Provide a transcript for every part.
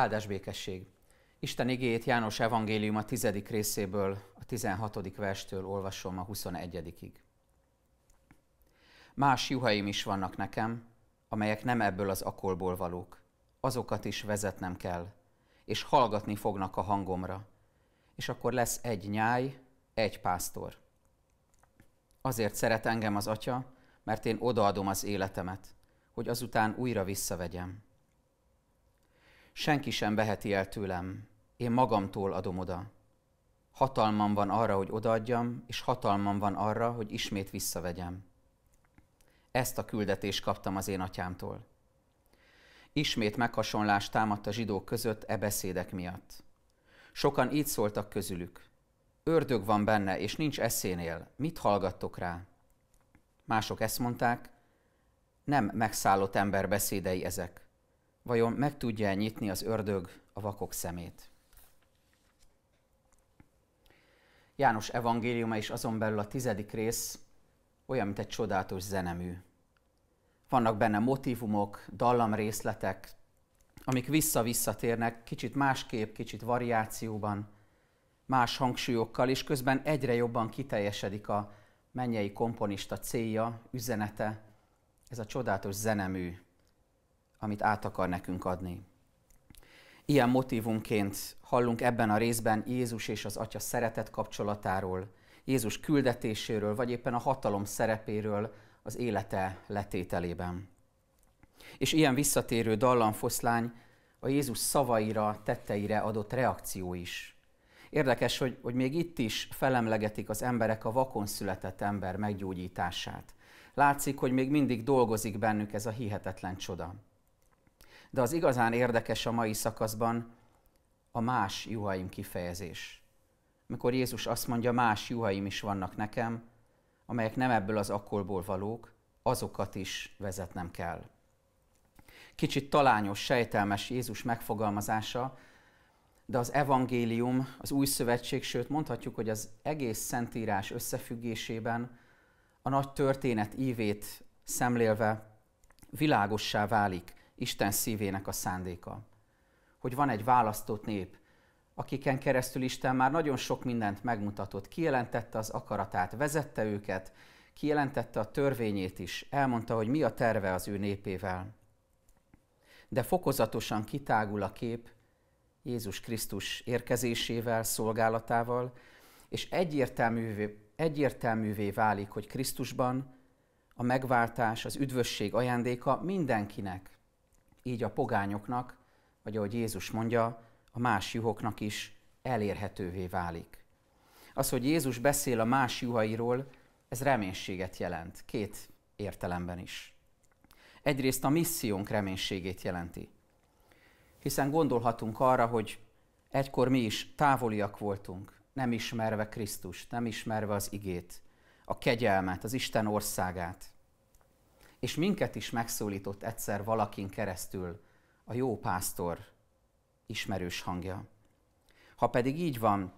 Áldás békesség! Isten igéjét János evangélium a tizedik részéből, a 16. verstől olvasom a 21-ig. Más juhaim is vannak nekem, amelyek nem ebből az akolból valók. Azokat is vezetnem kell, és hallgatni fognak a hangomra. És akkor lesz egy nyáj, egy pásztor. Azért szeret engem az atya, mert én odaadom az életemet, hogy azután újra visszavegyem. Senki sem veheti el tőlem, én magamtól adom oda. Hatalmam van arra, hogy odaadjam, és hatalmam van arra, hogy ismét visszavegyem. Ezt a küldetést kaptam az én atyámtól. Ismét meghasonlás támadt a zsidók között e beszédek miatt. Sokan így szóltak közülük. Ördög van benne, és nincs eszénél. Mit hallgattok rá? Mások ezt mondták, nem megszállott ember beszédei ezek vajon meg tudja nyitni az ördög a vakok szemét? János evangéliuma is azon belül a tizedik rész olyan, mint egy csodálatos zenemű. Vannak benne motivumok, dallamrészletek, amik vissza-visszatérnek, kicsit másképp, kicsit variációban, más hangsúlyokkal, és közben egyre jobban kiteljesedik a mennyei komponista célja, üzenete, ez a csodálatos zenemű, amit át akar nekünk adni. Ilyen motivumként hallunk ebben a részben Jézus és az Atya szeretet kapcsolatáról, Jézus küldetéséről, vagy éppen a hatalom szerepéről az élete letételében. És ilyen visszatérő dallamfoszlány a Jézus szavaira, tetteire adott reakció is. Érdekes, hogy, hogy még itt is felemlegetik az emberek a vakon született ember meggyógyítását. Látszik, hogy még mindig dolgozik bennük ez a hihetetlen csoda de az igazán érdekes a mai szakaszban a más juhaim kifejezés. Mikor Jézus azt mondja, más juhaim is vannak nekem, amelyek nem ebből az akkolból valók, azokat is vezetnem kell. Kicsit talányos, sejtelmes Jézus megfogalmazása, de az evangélium, az új szövetség, sőt mondhatjuk, hogy az egész szentírás összefüggésében a nagy történet ívét szemlélve világossá válik, Isten szívének a szándéka. Hogy van egy választott nép, akiken keresztül Isten már nagyon sok mindent megmutatott, kijelentette az akaratát, vezette őket, kijelentette a törvényét is, elmondta, hogy mi a terve az ő népével. De fokozatosan kitágul a kép Jézus Krisztus érkezésével, szolgálatával, és egyértelművé, egyértelművé válik, hogy Krisztusban a megváltás, az üdvösség ajándéka mindenkinek, így a pogányoknak, vagy ahogy Jézus mondja, a más juhoknak is elérhetővé válik. Az, hogy Jézus beszél a más juhairól, ez reménységet jelent, két értelemben is. Egyrészt a missziónk reménységét jelenti. Hiszen gondolhatunk arra, hogy egykor mi is távoliak voltunk, nem ismerve Krisztust, nem ismerve az igét, a kegyelmet, az Isten országát és minket is megszólított egyszer valakin keresztül a jó pásztor ismerős hangja. Ha pedig így van,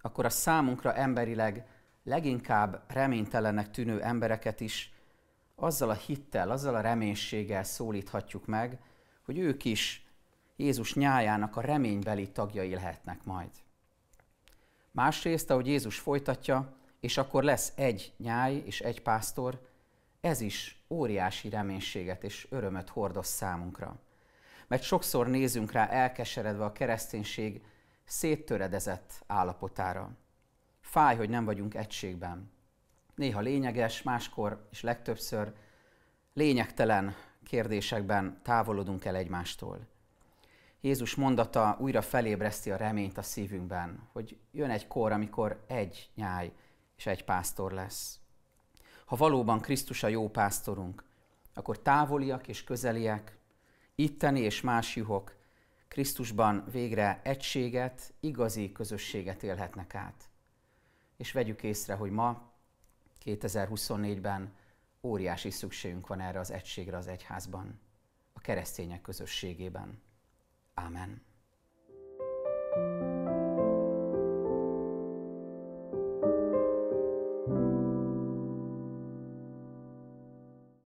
akkor a számunkra emberileg leginkább reménytelenek tűnő embereket is azzal a hittel, azzal a reménységgel szólíthatjuk meg, hogy ők is Jézus nyájának a reménybeli tagjai lehetnek majd. Másrészt, ahogy Jézus folytatja, és akkor lesz egy nyáj és egy pásztor, ez is óriási reménységet és örömöt hordoz számunkra. Mert sokszor nézünk rá elkeseredve a kereszténység széttöredezett állapotára. Fáj, hogy nem vagyunk egységben. Néha lényeges, máskor és legtöbbször lényegtelen kérdésekben távolodunk el egymástól. Jézus mondata újra felébreszti a reményt a szívünkben, hogy jön egy kor, amikor egy nyáj és egy pásztor lesz ha valóban Krisztus a jó pásztorunk, akkor távoliak és közeliek, itteni és más juhok Krisztusban végre egységet, igazi közösséget élhetnek át. És vegyük észre, hogy ma, 2024-ben óriási szükségünk van erre az egységre az egyházban, a keresztények közösségében. Amen.